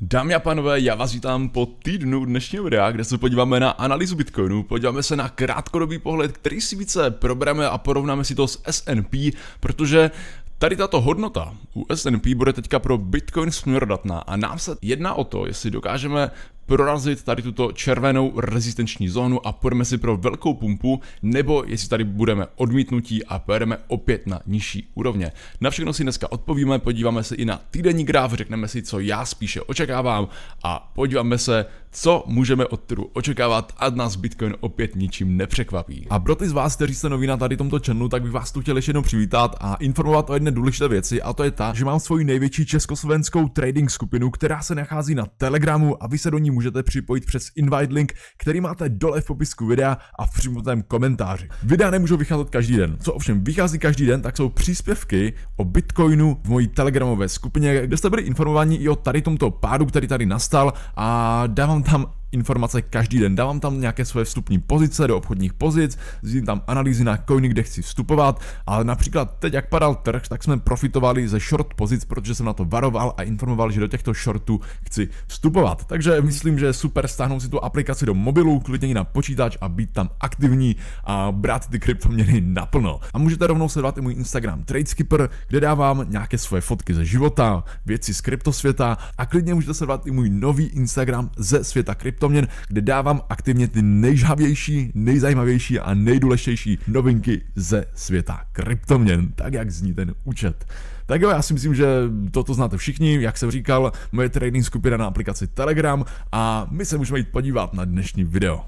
Dámy a pánové, já vás vítám po týdnu dnešního videa, kde se podíváme na analýzu Bitcoinu, podíváme se na krátkodobý pohled, který si více probereme a porovnáme si to s S&P, protože Tady tato hodnota u S&P bude teďka pro Bitcoin směrodatná a nám se jedná o to, jestli dokážeme prorazit tady tuto červenou rezistenční zónu a půjdeme si pro velkou pumpu, nebo jestli tady budeme odmítnutí a pojedeme opět na nižší úrovně. Na všechno si dneska odpovíme, podíváme se i na týdenní graf, řekneme si, co já spíše očekávám a podíváme se, co můžeme od trhu očekávat a nás Bitcoin opět ničím nepřekvapí. A pro ty z vás, kteří jste noví na tady tomto channelu, tak bych vás tu chtěl ještě jednou přivítat a informovat o jedné důležité věci a to je ta, že mám svoji největší československou trading skupinu, která se nachází na Telegramu a vy se do ní můžete připojit přes invite link, který máte dole v popisku videa a v přímotném komentáři. Videa nemůžou vycházet každý den. Co ovšem vychází každý den, tak jsou příspěvky o Bitcoinu v mojí telegramové skupině, kde jste byli informováni i o tady tomto pádu, který tady nastal a dávám tam informace každý den. Dávám tam nějaké svoje vstupní pozice do obchodních pozic, zjistím tam analýzy na coiny, kde chci vstupovat a například teď, jak padal trh, tak jsme profitovali ze short pozic, protože jsem na to varoval a informoval, že do těchto shortů chci vstupovat. Takže myslím, že je super stáhnout si tu aplikaci do mobilu, klidně i na počítač a být tam aktivní a brát ty kryptoměny naplno. A můžete rovnou sledovat i můj Instagram Tradeskipper, kde dávám nějaké svoje fotky ze života, věci z kryptosvěta a klidně můžete sledovat i můj nový Instagram ze světa krypto Kryptoměn, kde dávám aktivně ty nejžhavější, nejzajímavější a nejdůležitější novinky ze světa kryptoměn, tak jak zní ten účet. Tak jo, já si myslím, že toto znáte všichni, jak jsem říkal, moje trading skupina na aplikaci Telegram a my se můžeme jít podívat na dnešní video.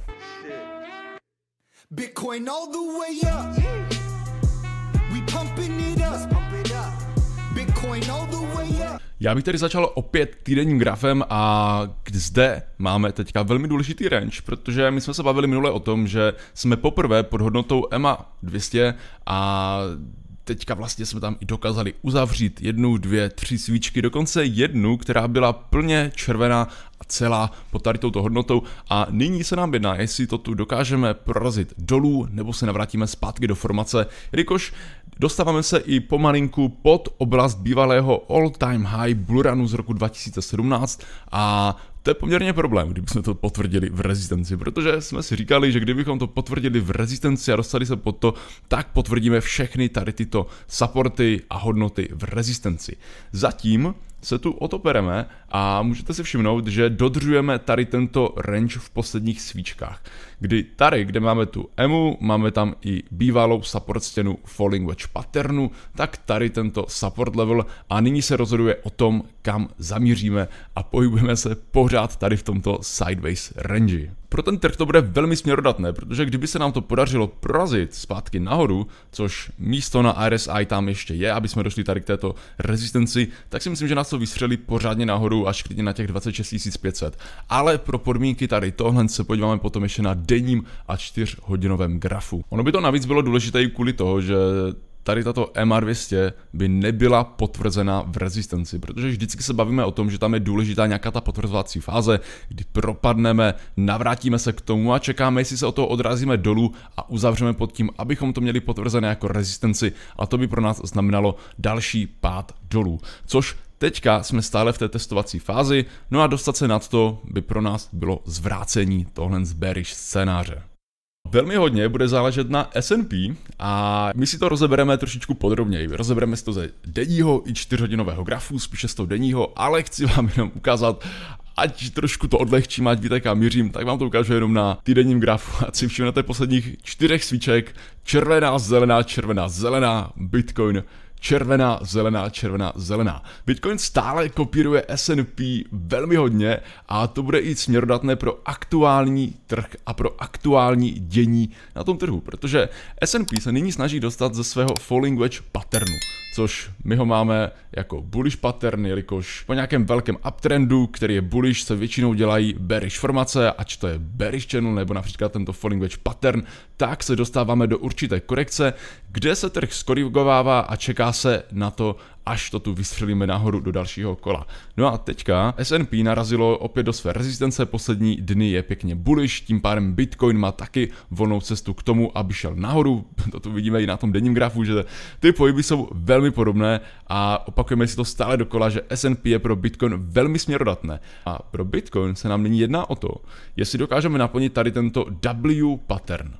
Bitcoin all the way up. We pumping it up. Já bych tady začal opět týdenním grafem a zde máme teďka velmi důležitý range, protože my jsme se bavili minule o tom, že jsme poprvé pod hodnotou EMA 200 a teďka vlastně jsme tam i dokázali uzavřít jednu, dvě, tři svíčky, dokonce jednu, která byla plně červená celá pod tady touto hodnotou a nyní se nám jedná, jestli to tu dokážeme prorazit dolů nebo se navrátíme zpátky do formace, jelikož dostáváme se i pomalinku pod oblast bývalého all-time high Bluranu z roku 2017 a to je poměrně problém, kdybychom to potvrdili v rezistenci, protože jsme si říkali, že kdybychom to potvrdili v rezistenci a dostali se pod to, tak potvrdíme všechny tady tyto supporty a hodnoty v rezistenci. Zatím se tu otopereme a můžete si všimnout, že dodržujeme tady tento range v posledních svíčkách, kdy tady, kde máme tu emu, máme tam i bývalou support stěnu Falling Wedge patternu, tak tady tento support level a nyní se rozhoduje o tom, kam zamíříme a pohybujeme se pořád tady v tomto sideways range pro ten trh to bude velmi směrodatné, protože kdyby se nám to podařilo prorazit zpátky nahoru, což místo na RSI tam ještě je, aby jsme došli tady k této rezistenci, tak si myslím, že nás to vystřelí pořádně nahoru až klidně na těch 26 500. Ale pro podmínky tady tohle se podíváme potom ještě na denním a čtyřhodinovém grafu. Ono by to navíc bylo důležité i kvůli toho, že tady tato MR200 by nebyla potvrzena v rezistenci, protože vždycky se bavíme o tom, že tam je důležitá nějaká ta potvrzovací fáze, kdy propadneme, navrátíme se k tomu a čekáme, jestli se o to odrazíme dolů a uzavřeme pod tím, abychom to měli potvrzené jako rezistenci a to by pro nás znamenalo další pád dolů, což Teďka jsme stále v té testovací fázi, no a dostat se nad to by pro nás bylo zvrácení tohle z bearish scénáře. Velmi hodně bude záležet na S&P a my si to rozebereme trošičku podrobněji. Rozebereme si to ze denního i čtyřhodinového grafu, spíše z toho denního, ale chci vám jenom ukázat, ať trošku to odlehčím, ať víte kam mířím, tak vám to ukážu jenom na týdenním grafu. A si všimnete posledních čtyřech svíček, červená, zelená, červená, zelená, Bitcoin červená, zelená, červená, zelená. Bitcoin stále kopíruje S&P velmi hodně a to bude i směrodatné pro aktuální trh a pro aktuální dění na tom trhu, protože S&P se nyní snaží dostat ze svého falling wedge patternu, což my ho máme jako bullish pattern, jelikož po nějakém velkém uptrendu, který je bullish, se většinou dělají bearish formace, ať to je bearish channel nebo například tento falling wedge pattern, tak se dostáváme do určité korekce, kde se trh skorigovává a čeká čeká se na to, až to tu vystřelíme nahoru do dalšího kola. No a teďka S&P narazilo opět do své rezistence, poslední dny je pěkně bullish, tím pádem Bitcoin má taky volnou cestu k tomu, aby šel nahoru, to tu vidíme i na tom denním grafu, že ty pohyby jsou velmi podobné a opakujeme si to stále dokola, že S&P je pro Bitcoin velmi směrodatné. A pro Bitcoin se nám nyní jedná o to, jestli dokážeme naplnit tady tento W pattern.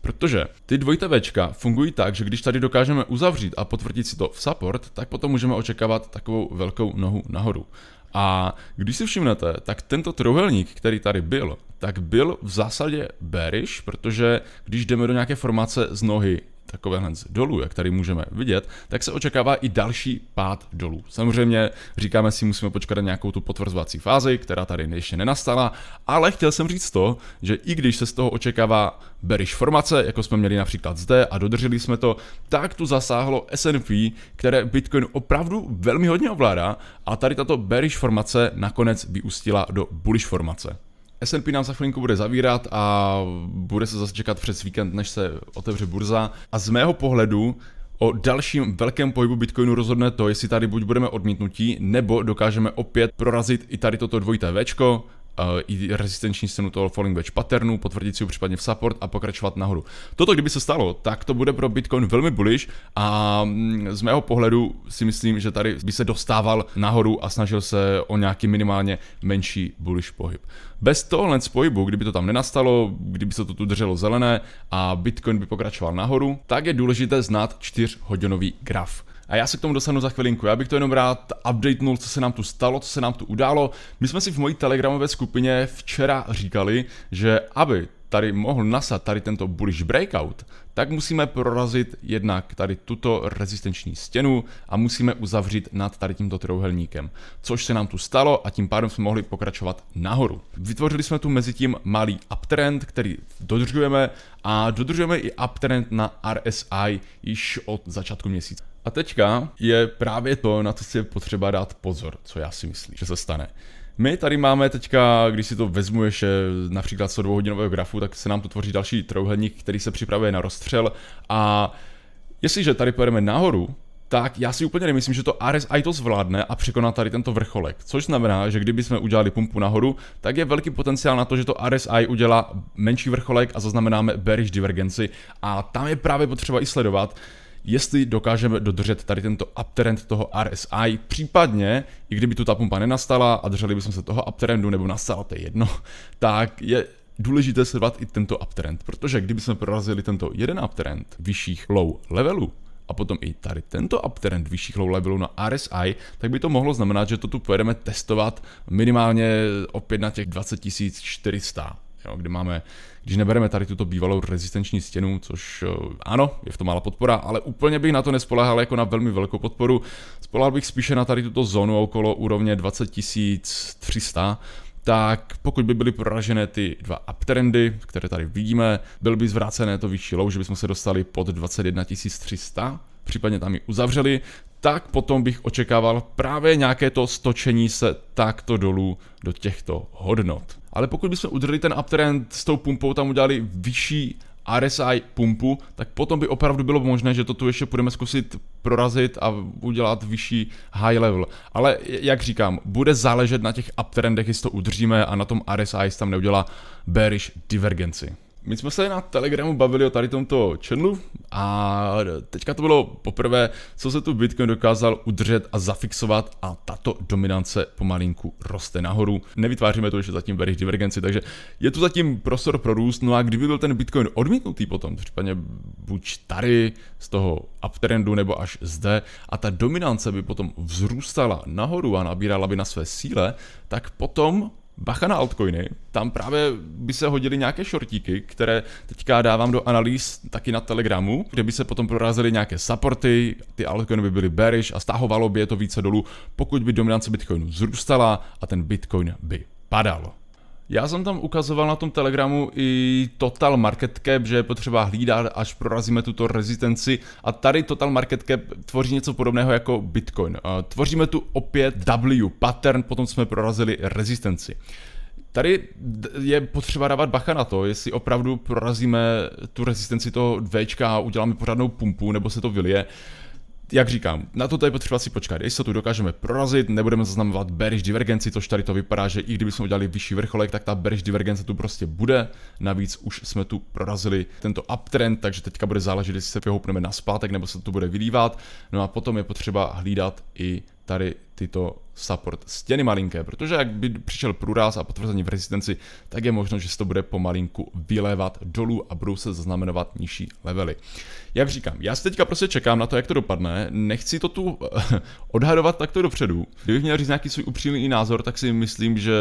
Protože ty dvojité Včka fungují tak, že když tady dokážeme uzavřít a potvrdit si to v support, tak potom můžeme očekávat takovou velkou nohu nahoru. A když si všimnete, tak tento trouhelník, který tady byl, tak byl v zásadě bearish, protože když jdeme do nějaké formace z nohy takovéhle dolů, jak tady můžeme vidět, tak se očekává i další pád dolů. Samozřejmě říkáme si, musíme počkat na nějakou tu potvrzovací fázi, která tady ještě nenastala, ale chtěl jsem říct to, že i když se z toho očekává bearish formace, jako jsme měli například zde a dodrželi jsme to, tak tu zasáhlo S&P, které Bitcoin opravdu velmi hodně ovládá a tady tato bearish formace nakonec vyústila do bullish formace. S&P nám za chvilinku bude zavírat a bude se zase čekat přes víkend, než se otevře burza. A z mého pohledu O dalším velkém pohybu Bitcoinu rozhodne to, jestli tady buď budeme odmítnutí, nebo dokážeme opět prorazit i tady toto dvojité Včko, Eh, i rezistenční scénu toho falling wedge patternu, potvrdit si ho případně v support a pokračovat nahoru. Toto, kdyby se stalo, tak to bude pro Bitcoin velmi bullish a mm, z mého pohledu si myslím, že tady by se dostával nahoru a snažil se o nějaký minimálně menší bullish pohyb. Bez tohohle pohybu, kdyby to tam nenastalo, kdyby se to tu drželo zelené a Bitcoin by pokračoval nahoru, tak je důležité znát čtyřhodinový hodinový graf a já se k tomu dostanu za chvilinku. Já bych to jenom rád updatenul, co se nám tu stalo, co se nám tu událo. My jsme si v mojí telegramové skupině včera říkali, že aby tady mohl nasat tady tento bullish breakout, tak musíme prorazit jednak tady tuto rezistenční stěnu a musíme uzavřít nad tady tímto trouhelníkem, což se nám tu stalo a tím pádem jsme mohli pokračovat nahoru. Vytvořili jsme tu mezi tím malý uptrend, který dodržujeme a dodržujeme i uptrend na RSI již od začátku měsíce. A teďka je právě to, na co si je potřeba dát pozor, co já si myslím, že se stane. My tady máme teďka, když si to vezmu ještě eh, například 102 hodinového grafu, tak se nám tu tvoří další trouhelník, který se připravuje na rozstřel a jestliže tady pojedeme nahoru, tak já si úplně nemyslím, že to RSI to zvládne a překoná tady tento vrcholek. Což znamená, že kdyby jsme udělali pumpu nahoru, tak je velký potenciál na to, že to RSI udělá menší vrcholek a zaznamenáme bearish divergenci. A tam je právě potřeba i sledovat, jestli dokážeme dodržet tady tento uptrend toho RSI, případně, i kdyby tu ta pumpa nenastala a drželi bychom se toho uptrendu, nebo nastala, to je jedno, tak je důležité sledovat i tento uptrend, protože kdyby jsme prorazili tento jeden uptrend vyšších low levelů, a potom i tady tento uptrend vyšších low levelů na RSI, tak by to mohlo znamenat, že to tu pojedeme testovat minimálně opět na těch 20 400 jo, kdy máme, když nebereme tady tuto bývalou rezistenční stěnu, což eh, ano, je v tom malá podpora, ale úplně bych na to nespoléhal jako na velmi velkou podporu. spoléhal bych spíše na tady tuto zónu okolo úrovně 20 300. tak pokud by byly proražené ty dva uptrendy, které tady vidíme, byl by zvrácené to vyšší low, že bychom se dostali pod 21 300, případně tam ji uzavřeli, tak potom bych očekával právě nějaké to stočení se takto dolů do těchto hodnot. Ale pokud bychom udrželi ten uptrend s tou pumpou, tam udělali vyšší RSI pumpu, tak potom by opravdu bylo možné, že to tu ještě budeme zkusit prorazit a udělat vyšší high level. Ale jak říkám, bude záležet na těch uptrendech, jestli to udržíme a na tom RSI tam neudělá bearish divergenci. My jsme se na Telegramu bavili o tady tomto channelu a teďka to bylo poprvé, co se tu Bitcoin dokázal udržet a zafixovat a tato dominance pomalinku roste nahoru. Nevytváříme tu ještě zatím bearish divergenci, takže je tu zatím prostor pro růst. No a kdyby byl ten Bitcoin odmítnutý potom, případně buď tady z toho uptrendu nebo až zde a ta dominance by potom vzrůstala nahoru a nabírala by na své síle, tak potom bacha na altcoiny, tam právě by se hodily nějaké šortíky, které teďka dávám do analýz taky na Telegramu, kde by se potom prorazily nějaké supporty, ty altcoiny by byly bearish a stahovalo by je to více dolů, pokud by dominance Bitcoinu zrůstala a ten Bitcoin by padal. Já jsem tam ukazoval na tom Telegramu i Total Market Cap, že je potřeba hlídat, až prorazíme tuto rezistenci. A tady Total Market Cap tvoří něco podobného jako Bitcoin. Tvoříme tu opět W pattern, potom jsme prorazili rezistenci. Tady je potřeba dávat bacha na to, jestli opravdu prorazíme tu rezistenci toho Dčka a uděláme pořádnou pumpu, nebo se to vylije jak říkám, na to je potřeba si počkat. Jestli se tu dokážeme prorazit, nebudeme zaznamovat bearish divergenci, což tady to vypadá, že i kdybychom udělali vyšší vrcholek, tak ta bearish divergence tu prostě bude. Navíc už jsme tu prorazili tento uptrend, takže teďka bude záležet, jestli se vyhoupneme na zpátek nebo se to bude vylívat. No a potom je potřeba hlídat i tady tyto support stěny malinké, protože jak by přišel průraz a potvrzení v rezistenci, tak je možno, že se to bude pomalinku vylévat dolů a budou se zaznamenovat nižší levely. Jak říkám, já si teďka prostě čekám na to, jak to dopadne, nechci to tu eh, odhadovat takto dopředu. Kdybych měl říct nějaký svůj upřímný názor, tak si myslím, že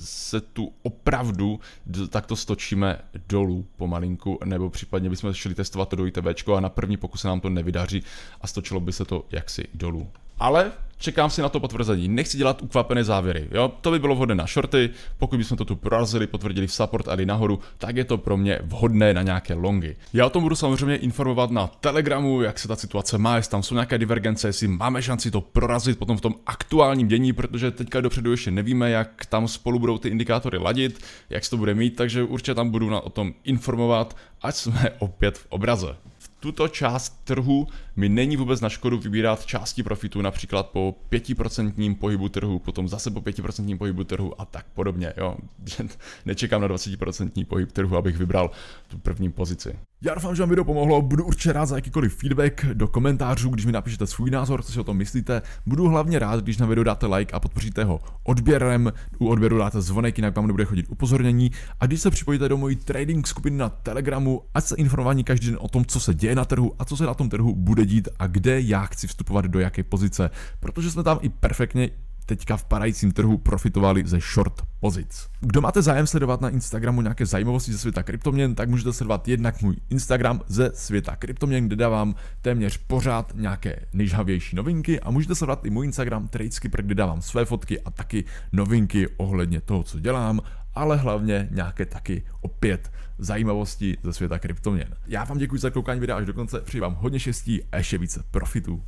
se tu opravdu takto stočíme dolů pomalinku, nebo případně bychom šli testovat to do ITVčko a na první pokus se nám to nevydaří a stočilo by se to jaksi dolů ale čekám si na to potvrzení. Nechci dělat ukvapené závěry. Jo? To by bylo vhodné na shorty, pokud bychom to tu prorazili, potvrdili v support a nahoru, tak je to pro mě vhodné na nějaké longy. Já o tom budu samozřejmě informovat na Telegramu, jak se ta situace má, jestli tam jsou nějaké divergence, jestli máme šanci to prorazit potom v tom aktuálním dění, protože teďka dopředu ještě nevíme, jak tam spolu budou ty indikátory ladit, jak se to bude mít, takže určitě tam budu na, o tom informovat, ať jsme opět v obraze tuto část trhu mi není vůbec na škodu vybírat části profitu například po 5% pohybu trhu, potom zase po 5% pohybu trhu a tak podobně. Jo. Nečekám na 20% pohyb trhu, abych vybral tu první pozici. Já doufám, že vám video pomohlo, budu určitě rád za jakýkoliv feedback do komentářů, když mi napíšete svůj názor, co si o tom myslíte. Budu hlavně rád, když na video dáte like a podpoříte ho odběrem, u odběru dáte zvonek, jinak vám nebude chodit upozornění. A když se připojíte do mojí trading skupiny na Telegramu, ať se informovaní každý den o tom, co se děje na trhu a co se na tom trhu bude dít a kde já chci vstupovat do jaké pozice, protože jsme tam i perfektně teďka v padajícím trhu profitovali ze short pozic. Kdo máte zájem sledovat na Instagramu nějaké zajímavosti ze světa kryptoměn, tak můžete sledovat jednak můj Instagram ze světa kryptoměn, kde dávám téměř pořád nějaké nejžhavější novinky a můžete sledovat i můj Instagram Tradeskipper, kde dávám své fotky a taky novinky ohledně toho, co dělám ale hlavně nějaké taky opět zajímavosti ze světa kryptoměn. Já vám děkuji za koukání videa až do konce, přeji vám hodně štěstí a ještě více profitů.